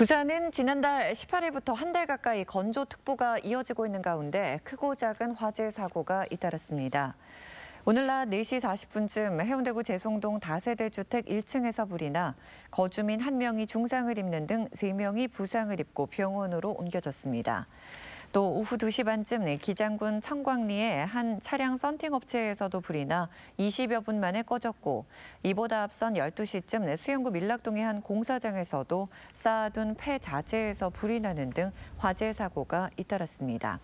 부산은 지난달 18일부터 한 달 가까이 건조특보가 이어지고 있는 가운데 크고 작은 화재 사고가 잇따랐습니다. 오늘 낮 4시 40분쯤 해운대구 재송동 다세대 주택 1층에서 불이 나 거주민 1명이 중상을 입는 등 3명이 부상을 입고 병원으로 옮겨졌습니다. 또 오후 2시 반쯤 네, 기장군 청광리의 한 차량 썬팅 업체에서도 불이 나 20여 분 만에 꺼졌고 이보다 앞선 12시쯤 수영구 밀락동의 한 공사장에서도 쌓아둔 폐 자재에서 불이 나는 등 화재 사고가 잇따랐습니다.